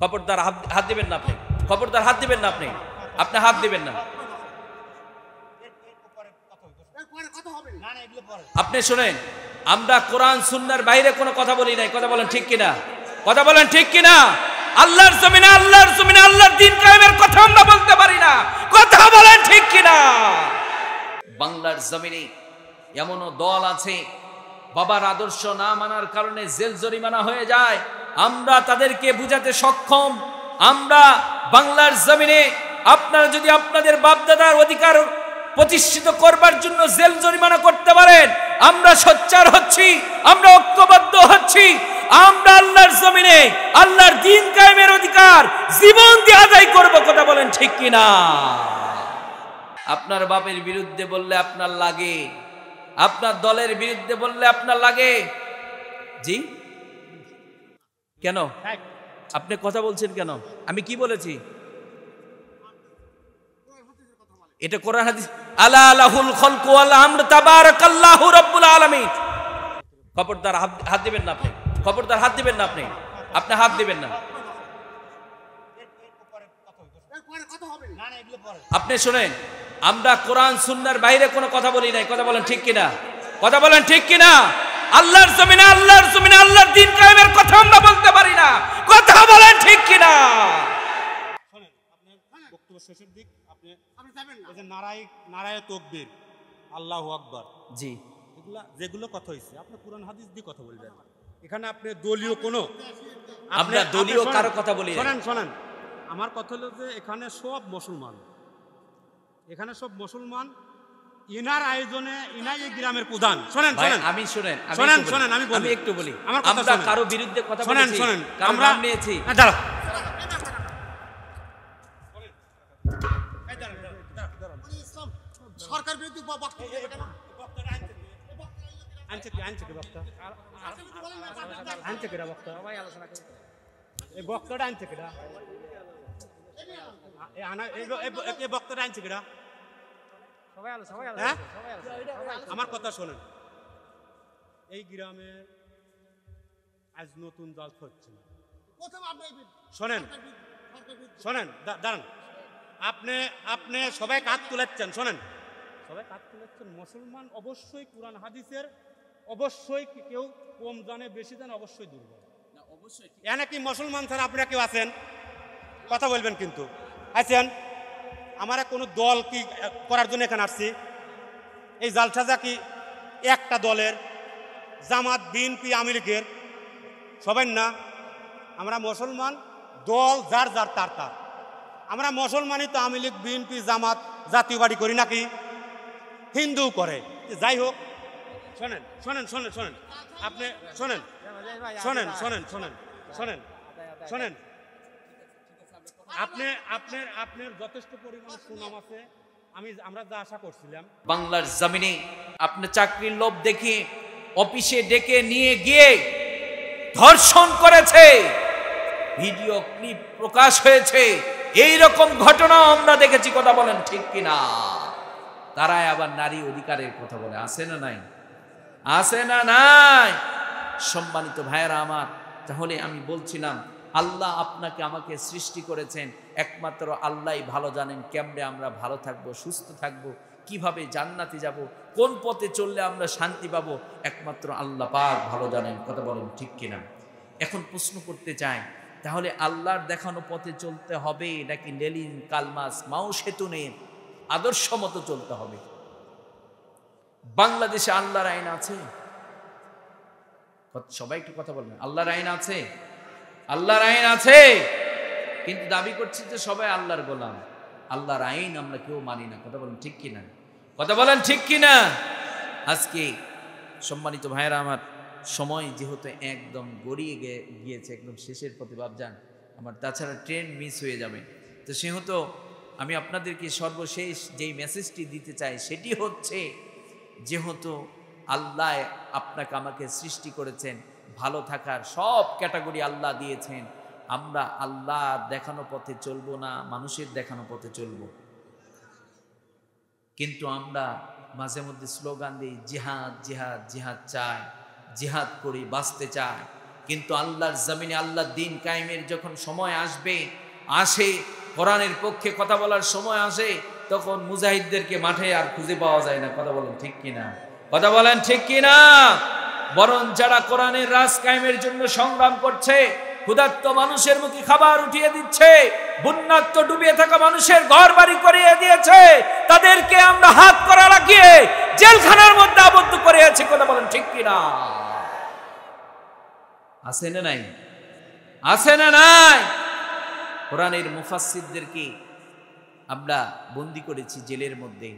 খবরদার হাত দিবেন না আপনি খবরদার হাত দিবেন না আপনি আপনি হাত দিবেন না আপনি শুনেন আমরা কোরআন সুন্নার বাইরে কোনো কথা বলি নাই কথা বলেন ঠিক কিনা কথা বলেন ঠিক কিনা আল্লাহর জমিনে আল্লাহর জমিনে আল্লাহর দিন কায়েমের কথা আমরা বলতে পারি না কথা বলেন ঠিক কিনা বাংলার জমিনে এমনও দল আছে বাবার আদর্শ না মানার কারণে জেল জরিমানা হয়ে যায় আমরা তাদেরকে বুঝাতে সক্ষম আমরা বাংলার জমিনে আপনারা যদি আপনাদের বাপদাদার অধিকার প্রতিষ্ঠিত করবার জন্য জেল জরিমানা করতে পারেন আমরা সোচ্চার হচ্ছি আমরা ঐক্যবদ্ধ হচ্ছি আমরা আল্লাহর জমিনে আল্লাহর দিন কায়েমের অধিকার জীবন দিয়ে আদায় করব কথা বলেন ঠিক কিনা আপনার বাপের বিরুদ্ধে বললে আপনার লাগে আপনার দলের বিরুদ্ধে বললে আপনার লাগে জি কেন আপনি কথা বলছেন কেন আমি কি বলেছি এটা কোরআন হাদিস আলা আলাহুল খলক ওয়াল আমর তাবারাকাল্লাহু রাব্বুল আলামিন খবরদার হাত দিবেন না আপনি খবরদার হাত দিবেন না আপনি আপনি হাত দিবেন না আপনি শুনেন আমরা কোরআন সুন্নার বাইরে কোনো কথা বলি নাই কথা বলেন ঠিক কিনা কথা বলেন ঠিক কিনা আল্লাহর জমিনে আল্লাহর জমিনে আল্লাহর দিন কায়েমের কথা আমরা বলতে পারি না কথা বলেন ঠিক কি না কিনা বক্তব্য শেষের দিক আপনি নারায়ক নারায় তকবীর আল্লাহ আকবর জি এগুলা যেগুলো কথা হয়েছে আপনি কোরআন হাদিস দিয়ে কথা বলবেন এখানে আপনি দলীয় কোন আমরা দলীয় কারো কথা বলি শোনেন শোনেন আমার কথা হলো যে এখানে সব মুসলমান এখানে সব মুসলমান ইনার আয়োজনে ইনাই গ্রামের প্রধান শোনেন শোনেন আমি শুনেন শোনেন শোনেন আমি বলি একটু বলি আমার কথা কারো বিরুদ্ধে কথা শোনেন শোনেন আমরা নিয়েছি সরকার বিরোধী আনছে কি বক্তা আনছে কিরা বক্তা আনছে কিরা হ্যাঁ? আমার কথা শোনেন এই গ্রামে আজ নতুন দল হচ্ছে না শোনেন শোনেন দাঁড়ান আপনি আপনি সবাই কাত তুলেছেন শোনেন সবাই কাত তুলেছেন মুসলমান অবশ্যই কোরআন হাদিসের অবশ্যই কেউ কম জানে বেশি জানে অবশ্যই দুর্বল অবশ্যই এ নাকি মুসলমান স্যার আপনারা কেউ আছেন কথা বলবেন কিন্তু আছেন আমার কোনো দল কি করার জন্য এখানে আসছি এই জালসাজা কি একটা দলের জামাত বিএনপি আওয়ামী লীগের সবাই না আমরা মুসলমান দল যার যার তার তার আমরা মুসলমানই তো আওয়ামী লীগ বিএনপি জামাত জাতীয় বাড়ি করি নাকি হিন্দু করে যাই হোক শোনেন শোনেন শোনেন শোনেন আপনি শোনেন শোনেন শোনেন শোনেন শোনেন শোনেন আপনি আপনার আপনার যথেষ্ট পরিমাণ সুনাম আছে আমি আমরা যা আশা করছিলাম বাংলার জমিনে আপনি চাকরির লোভ দেখে অফিসে ডেকে নিয়ে গিয়ে ধর্ষণ করেছে ভিডিও ক্লিপ প্রকাশ হয়েছে এই রকম ঘটনা আমরা দেখেছি কথা বলেন ঠিক কিনা তারাই আবার নারী অধিকারের কথা বলে আসে না নাই আছে না নাই সম্মানিত ভাইয়েরা আমার তাহলে আমি বলছিলাম আল্লাহ আপনাকে আমাকে সৃষ্টি করেছেন একমাত্র আল্লাহই ভালো জানেন কেমনে আমরা ভালো থাকব সুস্থ থাকব কিভাবে জান্নাতে যাব কোন পথে চললে আমরা শান্তি পাব একমাত্র আল্লাহ পাক ভালো জানেন কথা বলেন ঠিক কিনা এখন প্রশ্ন করতে চাই তাহলে আল্লাহর দেখানো পথে চলতে হবে নাকি লেলিন কালমাস মাও সেতু আদর্শ মতো চলতে হবে বাংলাদেশে আল্লাহর আইন আছে সবাই একটু কথা বলবেন আল্লাহর আইন আছে আল্লাহর আইন আছে কিন্তু দাবি করছি যে সবাই আল্লাহর গোলাম আল্লাহর আইন আমরা কেউ মানি না কথা বলেন ঠিক কিনা কথা বলেন ঠিক কিনা আজকে সম্মানিত ভাইয়েরা আমার সময় যেহেতু একদম গড়িয়ে গিয়েছে একদম শেষের প্রতিভাব যান আমার তাছাড়া ট্রেন মিস হয়ে যাবে তো সেহেতু আমি আপনাদেরকে সর্বশেষ যেই মেসেজটি দিতে চাই সেটি হচ্ছে যেহেতু আল্লাহ আপনাকে আমাকে সৃষ্টি করেছেন ভালো থাকার সব ক্যাটাগরি আল্লাহ দিয়েছেন আমরা আল্লাহ দেখানো পথে চলবো না মানুষের দেখানো পথে চলব কিন্তু আমরা মাঝে মধ্যে স্লোগান দিই জিহাদ জিহাদ জিহাদ চাই জিহাদ করি বাঁচতে চাই কিন্তু আল্লাহর জমিনে আল্লাহ দিন কায়েমের যখন সময় আসবে আসে কোরআনের পক্ষে কথা বলার সময় আসে তখন মুজাহিদদেরকে মাঠে আর খুঁজে পাওয়া যায় না কথা বলেন ঠিক কিনা কথা বলেন ঠিক কিনা বরং যারা কোরআনের রাজ কায়েমের জন্য সংগ্রাম করছে ক্ষুধার্ত মানুষের মুখে খাবার উঠিয়ে দিচ্ছে বন্যাত্ম ডুবিয়ে থাকা মানুষের ঘর বাড়ি করিয়ে দিয়েছে তাদেরকে আমরা হাত করা লাগিয়ে জেলখানার মধ্যে আবদ্ধ করে আছে কথা বলেন ঠিক কিনা আছে না নাই আছে না নাই কোরআনের মুফাসিদদেরকে আমরা বন্দি করেছি জেলের মধ্যে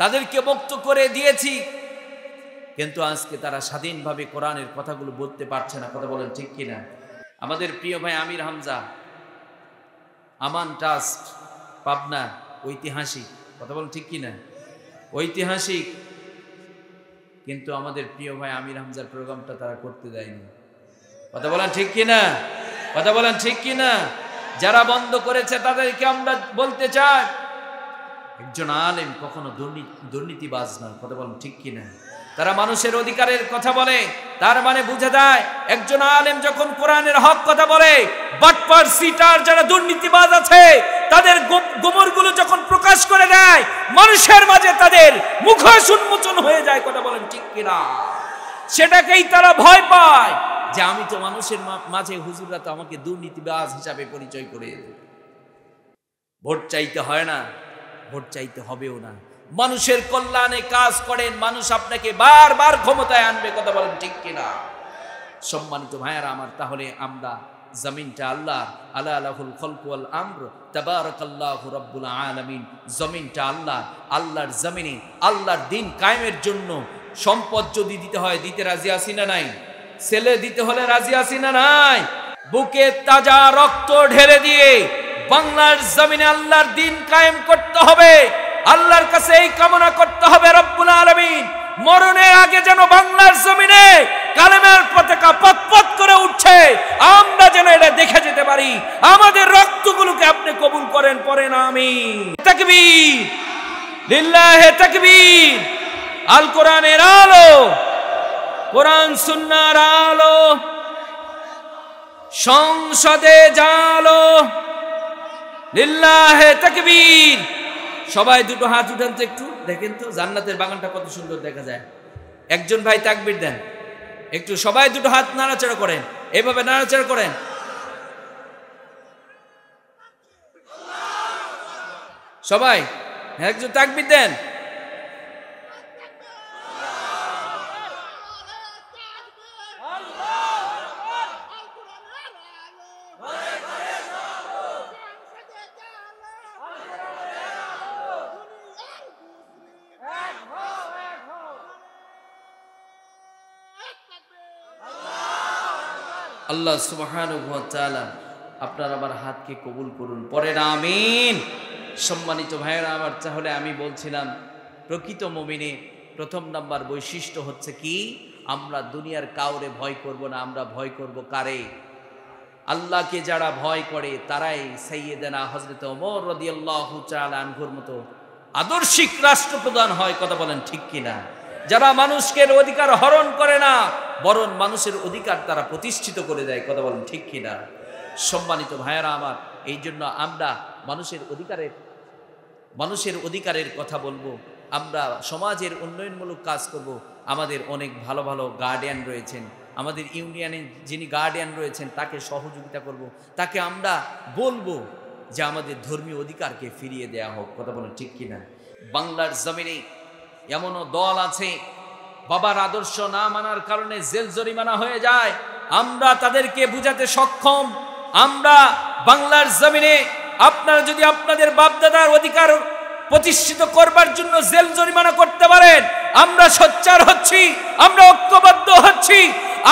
তাদেরকে মুক্ত করে দিয়েছি কিন্তু আজকে তারা স্বাধীনভাবে কোরআনের কথাগুলো বলতে পারছে না কথা বলেন ঠিক কিনা আমাদের প্রিয় ভাই আমির হামজা আমান ট্রাস্ট পাবনা ঐতিহাসিক কথা বলেন ঠিক কিনা ঐতিহাসিক কিন্তু আমাদের প্রিয় ভাই আমির হামজার প্রোগ্রামটা তারা করতে দেয়নি কথা বলেন ঠিক কিনা কথা বলেন ঠিক কিনা যারা বন্ধ করেছে তাদেরকে আমরা বলতে চাই একজন আলেম কখনো দুর্নীতিবাজ না কথা বলেন ঠিক কিনা তারা মানুষের অধিকারের কথা বলে তার মানে বুঝে দেয় একজন আলেম যখন কোরআনের হক কথা বলে বাটপার সিটার যারা দুর্নীতিবাজ আছে তাদের গোমরগুলো যখন প্রকাশ করে দেয় মানুষের মাঝে তাদের মুখোশ উন্মোচন হয়ে যায় কথা বলেন ঠিক কিনা সেটাকেই তারা ভয় পায় যে আমি তো মানুষের মাঝে হুজুররা তো আমাকে দুর্নীতিবাজ হিসাবে পরিচয় করে ভোট চাইতে হয় না ভোট চাইতে হবেও না মানুষের কল্যাণে কাজ করেন মানুষ আপনাকে বারবার ক্ষমতায় আনবে কথা বলেন ঠিক কিনা সম্মানিত ভাইয়ারা আমার তাহলে আমরা জমিনটা আল্লাহ আল্লাহ খলকুয়াল আম্র রব্বুল আলমিন জমিনটা আল্লাহ আল্লাহর জমিনে আল্লাহর দিন কায়েমের জন্য সম্পদ যদি দিতে হয় দিতে রাজি আসি না নাই ছেলে দিতে হলে রাজি আসি না নাই বুকে তাজা রক্ত ঢেলে দিয়ে বাংলার জমিনে আল্লাহর দিন কায়েম করতে হবে আল্লাহর কাছে এই কামনা করতে হবে রব্বুল আলমিন মরণের আগে যেন বাংলার জমিনে কালেমের পতাকা পতপত করে উঠছে আমরা যেন এটা দেখে যেতে পারি আমাদের রক্তগুলোকে আপনি কবুল করেন পরে না আমি তাকবীর লিল্লাহে তাকবীর আল কোরআনের আলো কোরআন সুন্নার আলো সংসদে জালো লিল্লাহে তাকবীর সবাই দুটো হাত উঠান তো একটু দেখেন তো জান্নাতের বাগানটা কত সুন্দর দেখা যায় একজন ভাই তাকবির দেন একটু সবাই দুটো হাত নাড়াচাড়া করেন এভাবে নাড়াচাড়া করেন সবাই একজন তাকবির দেন আল্লাহ সুবাহান আপনার আমার হাতকে কবুল করুন পরে আমিন সম্মানিত ভাইয়েরা আমার তাহলে আমি বলছিলাম প্রকৃত মমিনে প্রথম নাম্বার বৈশিষ্ট্য হচ্ছে কি আমরা দুনিয়ার কাউরে ভয় করব না আমরা ভয় করব কারে আল্লাহকে যারা ভয় করে তারাই সাইয়েদেনা হজরত ওমর রদিয়াল্লাহ আনহুর মতো আদর্শিক রাষ্ট্রপ্রধান হয় কথা বলেন ঠিক কিনা যারা মানুষকে অধিকার হরণ করে না বরং মানুষের অধিকার তারা প্রতিষ্ঠিত করে দেয় কথা বলেন ঠিক কিনা সম্মানিত ভাইয়েরা আমার এই জন্য আমরা মানুষের অধিকারের মানুষের অধিকারের কথা বলবো আমরা সমাজের উন্নয়নমূলক কাজ করব আমাদের অনেক ভালো ভালো গার্ডিয়ান রয়েছেন আমাদের ইউনিয়নে যিনি গার্ডিয়ান রয়েছেন তাকে সহযোগিতা করব। তাকে আমরা বলবো যে আমাদের ধর্মীয় অধিকারকে ফিরিয়ে দেয়া হোক কথা বলুন ঠিক কিনা বাংলার জমিনে এমনও দল আছে বাবার আদর্শ না মানার কারণে জেল জরিমানা হয়ে যায় আমরা তাদেরকে বুঝাতে সক্ষম আমরা বাংলার জমিনে আপনারা যদি আপনাদের বাপদাদার অধিকার প্রতিষ্ঠিত করবার জন্য জেল জরিমানা করতে পারেন আমরা সোচ্চার হচ্ছি আমরা ঐক্যবদ্ধ হচ্ছি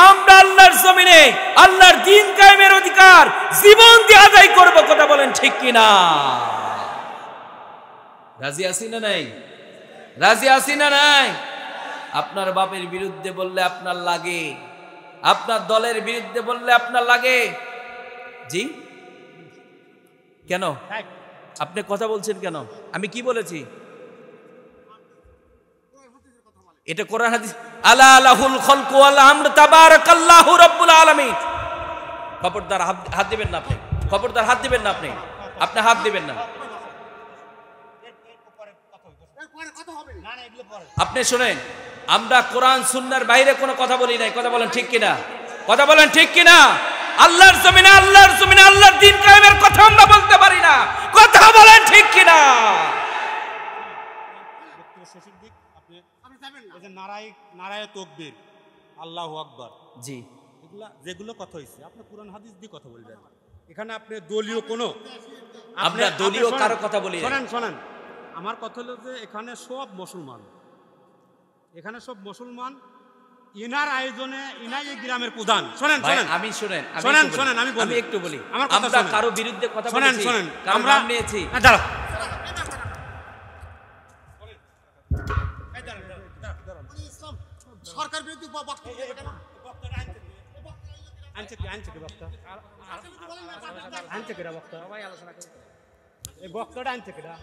আমরা আল্লাহর জমিনে আল্লাহর দিন কায়েমের অধিকার জীবন দিয়ে আদায় করব কথা বলেন ঠিক কিনা রাজি আছি না নাই রাজি আছি না নাই আপনার বাপের বিরুদ্ধে বললে আপনার লাগে আপনার দলের বিরুদ্ধে বললে আপনার লাগে জি কেন হ্যাঁ। আপনি কথা বলছেন কেন আমি কি বলেছি এটা কোরআন হাদিস আলা লাহুল খলকু আল আমর তাবারাকাল্লাহু রাব্বুল আলামিন খবরদার হাত দিবেন না আপনি খবরদার হাত দিবেন না আপনি আপনি হাত দিবেন না আপনি শুনেন আমরা কোরআন সুন্নার বাইরে কোনো কথা বলি নাই কথা বলেন ঠিক কিনা কথা বলেন ঠিক কিনা আল্লাহর জমিনে আল্লাহর জমিনে আল্লাহর দিন কায়েমের কথা আমরা বলতে পারি না কথা বলেন ঠিক কিনা আল্লাহ আকবর জি যেগুলো কথা হয়েছে হাদিস দিয়ে কথা বলবেন এখানে আপনি কথা বলি শোনেন শোনেন আমার কথা হলো যে এখানে সব মুসলমান এখানে সব মুসলমান ইনার আয়োজনে ইনাই এই গ্রামের প্রধান শোনেন শোনেন আমি শোনেন শোনেন শোনেন আমি বলি একটু বলি আমার কথা কারো বিরুদ্ধে কথা শোনেন শোনেন আমরা নিয়েছি দাঁড়াও সরকার বিরোধী আনছে কি আনছে কি বক্তা আনছে কিরা বক্তা এই বক্তাটা আনছে কিরা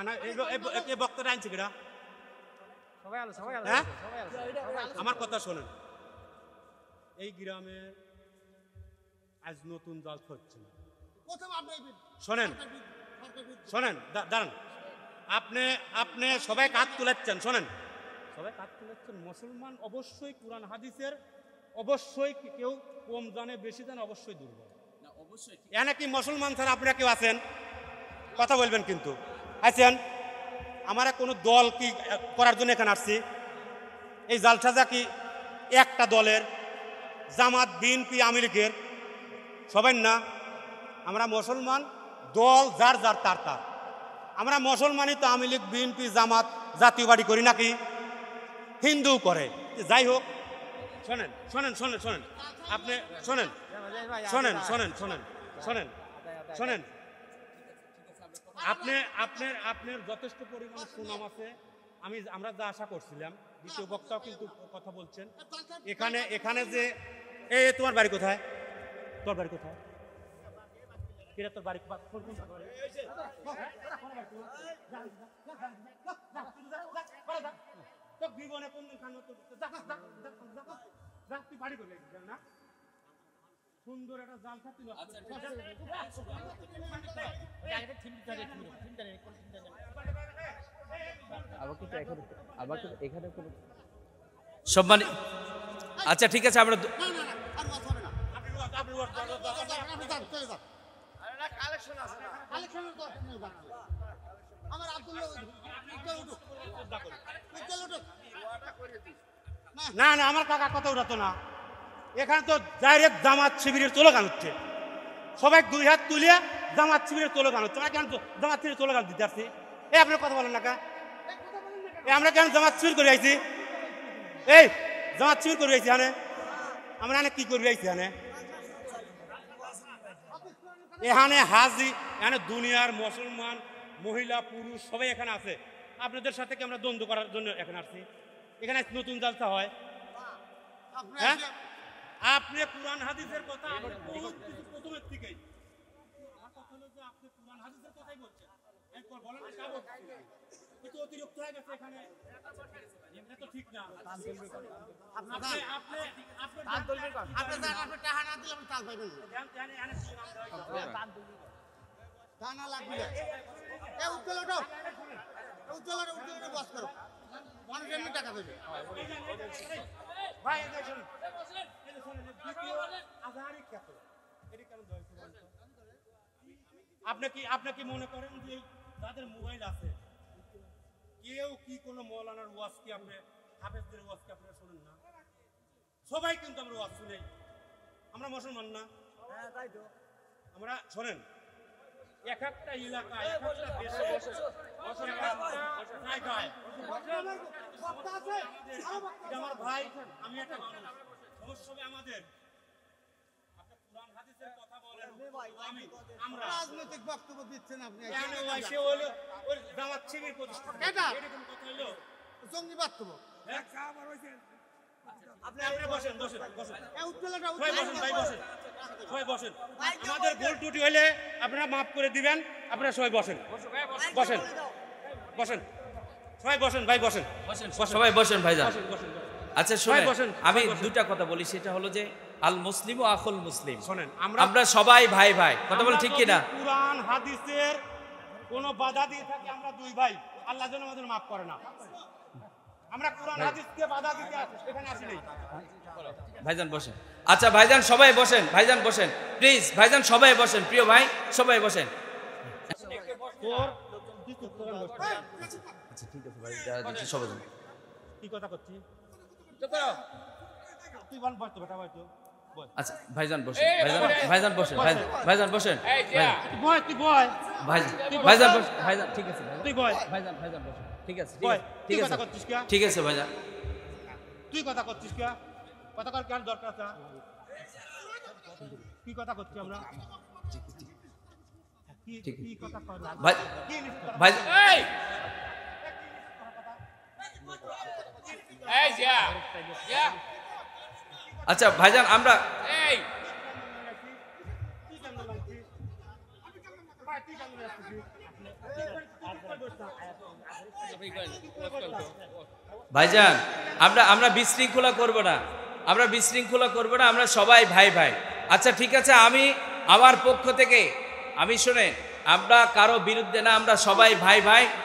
আনছে হ্যাঁ? আমার কথা শোনেন এই গ্রামে আজ নতুন দল হচ্ছে না শোনেন শোনেন দাঁড়ান আপনি আপনি সবাই কাত তুলেছেন শোনেন সবাই কাত তুলাচ্ছেন মুসলমান অবশ্যই কোরআন হাদিসের অবশ্যই কেউ কম জানে বেশি জানে অবশ্যই দুর্বল অবশ্যই এ নাকি মুসলমান ছাড়া আপনারা কেউ আছেন কথা বলবেন কিন্তু আছেন আচ্ছা, আমরা কোনো দল কি করার জন্য এখানে আসছি এই জালসাজা কি একটা দলের জামাত বিএনপি আওয়ামী লীগের সবাই না আমরা মুসলমান দল যার যার তার তার আমরা মুসলমানই তো আওয়ামী লীগ বিএনপি জামাত জাতীয় বাড়ি করি নাকি হিন্দু করে যাই হোক শোনেন শোনেন শোনেন শোনেন আপনি শোনেন শোনেন শোনেন শোনেন শোনেন শোনেন আপনি আপনার আপনার যথেষ্ট পরিমাণে সুনাম আছে আমি আমরা যা আশা করছিলাম দ্বিতীয় বক্তাও কিন্তু কথা বলছেন এখানে এখানে যে এ তোমার বাড়ি কোথায় তোর বাড়ি কোথায় বাড়ি সুন্দর একটা জাল ছিল আচ্ছা আচ্ছা ঠিক আছে আমরা না না আমার কাকা কথা উঠাতো না এখানে তো ডাইরেক্ট জামাত শিবিরের গান উঠছে সবাই দুই হাত তুলিয়া জামাত শিবিরের গান হচ্ছে আমরা কেন জামাত শিবিরের গান দিতে আসছি এই আপনার কথা বলেন না কা আমরা কেন জামাত শিবির করে আইছি এই জামাত শিবির করে আইছি হানে আমরা এনে কি করে আইছি হানে এখানে হাজি এখানে দুনিয়ার মুসলমান মহিলা পুরুষ সবাই এখানে আছে আপনাদের সাথে কি আমরা দ্বন্দ্ব করার জন্য এখানে আসছি এখানে নতুন জালসা হয় হ্যাঁ আপনি কোরআন হাদিসের কথা আপনি বহুত কিছু প্রথমের থেকেই আমার আপনি অতিরিক্ত হয়ে না টাকা না দিলে আপনি টাকা দেবে হ্যাঁ, ভাই এটা শুনুন আপনি মনে করেন যে যাদের মোবাইল আছে কেউ কি কোনো মৌলানার ওয়াজ কি আপনি হাফেজদের ওয়াজ কি আপনারা শোনেন না সবাই কিন্তু আমরা ওয়াজ শুনে আমরা মুসলমান না তাই তো আমরা শোনেন এক একটা এলাকায় আমার ভাই আমি একটা মানুষ রাজনৈতিক বক্তব্য দিচ্ছেন আপনি জঙ্গি বক্তব্য আমাদের গোল টুটি হলে আপনারা মাফ করে দিবেন আপনারা সবাই বসেন বসেন বসেন সবাই বসেন ভাই বসেন সবাই বসেন ভাই যান আচ্ছা শোনেন আমি দুটা কথা বলি সেটা হলো যে আল মুসলিম ও আখল মুসলিম শোনেন আমরা আমরা সবাই ভাই ভাই কথা বলে ঠিক কি না কুরআন হাদিসের কোনো বাধা দিয়ে থাকি আমরা দুই ভাই আল্লাহ যেন আমাদের maaf করে না আমরা হাদিস কে বাধা দিতে এখানে নাই ভাইজান বসেন আচ্ছা ভাইজান সবাই বসেন ভাইজান বসেন প্লিজ ভাইজান সবাই বসেন প্রিয় ভাই সবাই বসেন আচ্ছা ঠিক আছে ভাই যারা সবাই কি কথা করছি আচ্ছা ভাইজান বসেন ভাইজান বসেন ভাইজান বসেন ভাইজান ভাইজান ঠিক আছে ভাইজান ভাইজান বসেন ঠিক আছে ঠিক আছে ঠিক আছে ভাইজান তুই কথা করছিস কে কথা কর কেন দরকার আছে কি কথা করছি আমরা কি কথা ভাই ভাই আচ্ছা ভাইজান আমরা ভাইজান আমরা আমরা বিশৃঙ্খলা করব না আমরা বিশৃঙ্খলা করব না আমরা সবাই ভাই ভাই আচ্ছা ঠিক আছে আমি আমার পক্ষ থেকে আমি শুনে আমরা কারো বিরুদ্ধে না আমরা সবাই ভাই ভাই